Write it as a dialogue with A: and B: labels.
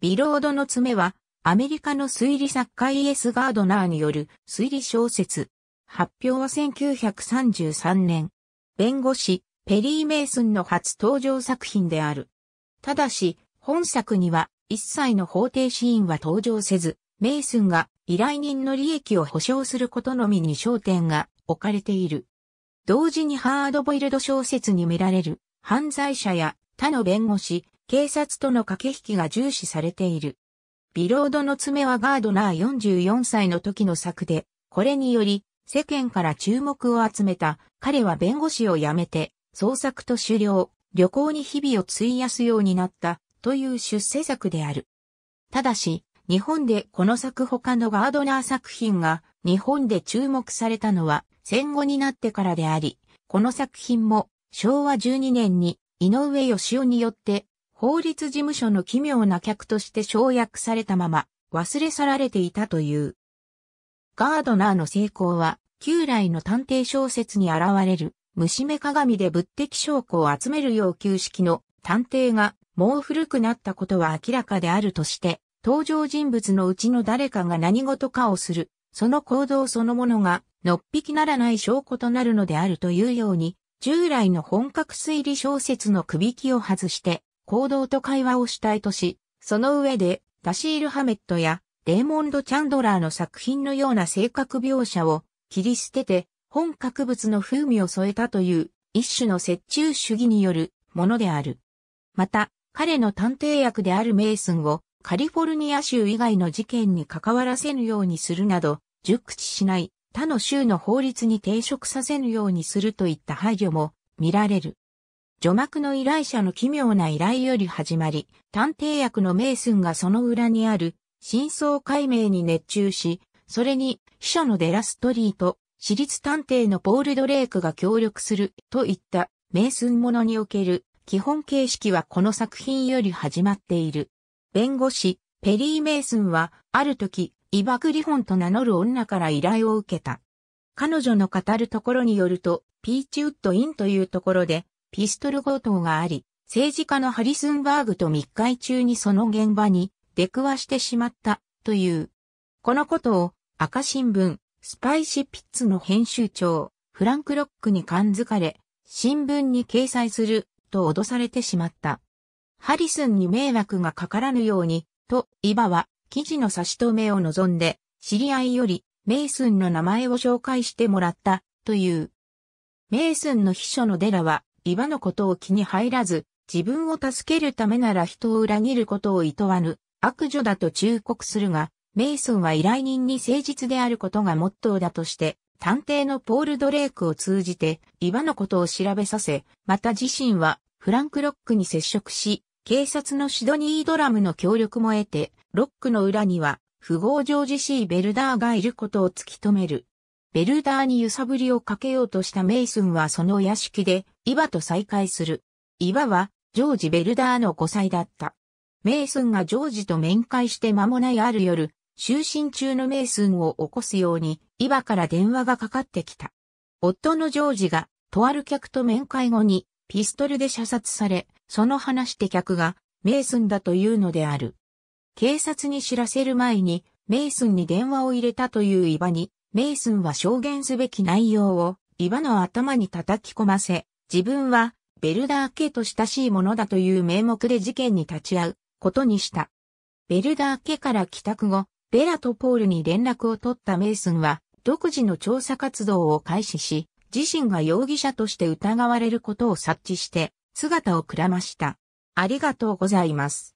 A: ビロードの爪は、アメリカの推理作家イエス・ガードナーによる推理小説。発表は1933年。弁護士、ペリー・メイスンの初登場作品である。ただし、本作には一切の法廷シーンは登場せず、メイスンが依頼人の利益を保障することのみに焦点が置かれている。同時にハードボイルド小説に見られる犯罪者や他の弁護士、警察との駆け引きが重視されている。ビロードの爪はガードナー44歳の時の作で、これにより世間から注目を集めた彼は弁護士を辞めて創作と狩猟、旅行に日々を費やすようになったという出世作である。ただし、日本でこの作他のガードナー作品が日本で注目されたのは戦後になってからであり、この作品も昭和12年に井上義雄によって法律事務所の奇妙な客として省略されたまま忘れ去られていたという。ガードナーの成功は、旧来の探偵小説に現れる、虫目鏡で物的証拠を集める要求式の探偵がもう古くなったことは明らかであるとして、登場人物のうちの誰かが何事かをする、その行動そのものが、のっぴきならない証拠となるのであるというように、従来の本格推理小説の首引きを外して、行動と会話を主体とし、その上で、ダシール・ハメットや、レーモンド・チャンドラーの作品のような性格描写を切り捨てて、本格物の風味を添えたという、一種の折衷主義によるものである。また、彼の探偵役であるメイスンを、カリフォルニア州以外の事件に関わらせぬようにするなど、熟知しない他の州の法律に抵触させぬようにするといった配慮も見られる。除幕の依頼者の奇妙な依頼より始まり、探偵役のメイスンがその裏にある真相解明に熱中し、それに秘書のデラストリーと私立探偵のポール・ドレイクが協力するといったメイスンものにおける基本形式はこの作品より始まっている。弁護士、ペリー・メイスンは、ある時、イバ・グリフォンと名乗る女から依頼を受けた。彼女の語るところによると、ピーチウッドインというところで、ピストル強盗があり、政治家のハリスンバーグと密会中にその現場に出くわしてしまったという。このことを赤新聞、スパイシピッツの編集長、フランク・ロックに感づかれ、新聞に掲載すると脅されてしまった。ハリスンに迷惑がかからぬように、と、イバは記事の差し止めを望んで、知り合いよりメイスンの名前を紹介してもらったという。メイスンの秘書のデラは岩のことを気に入らず、自分を助けるためなら人を裏切ることを厭わぬ、悪女だと忠告するが、メイソンは依頼人に誠実であることがモットーだとして、探偵のポール・ドレイクを通じて、岩のことを調べさせ、また自身は、フランク・ロックに接触し、警察のシドニー・ドラムの協力も得て、ロックの裏には、富豪ジョージ・シー・ベルダーがいることを突き止める。ベルダーに揺さぶりをかけようとしたメイスンはその屋敷で、イバと再会する。イバは、ジョージ・ベルダーの5歳だった。メイスンがジョージと面会して間もないある夜、就寝中のメイスンを起こすように、イバから電話がかかってきた。夫のジョージが、とある客と面会後に、ピストルで射殺され、その話して客が、メイスンだというのである。警察に知らせる前に、メイスンに電話を入れたというイバに、メイスンは証言すべき内容を、イバの頭に叩き込ませ、自分は、ベルダー家と親しいものだという名目で事件に立ち会うことにした。ベルダー家から帰宅後、ベラとポールに連絡を取ったメイスンは、独自の調査活動を開始し、自身が容疑者として疑われることを察知して、姿をくらました。ありがとうございます。